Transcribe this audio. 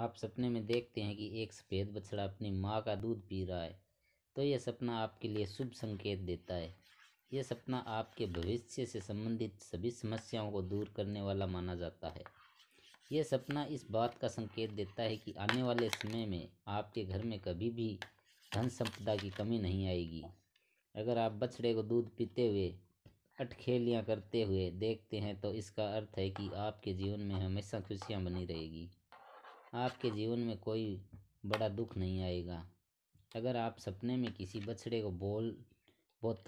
आप सपने में देखते हैं कि एक सफ़ेद बछड़ा अपनी माँ का दूध पी रहा है तो यह सपना आपके लिए शुभ संकेत देता है यह सपना आपके भविष्य से संबंधित सभी समस्याओं को दूर करने वाला माना जाता है यह सपना इस बात का संकेत देता है कि आने वाले समय में आपके घर में कभी भी धन संपदा की कमी नहीं आएगी अगर आप बछड़े को दूध पीते हुए अटखेलियाँ करते हुए देखते हैं तो इसका अर्थ है कि आपके जीवन में हमेशा खुशियाँ बनी रहेगी आपके जीवन में कोई बड़ा दुख नहीं आएगा अगर आप सपने में किसी बछड़े को बोल बोतल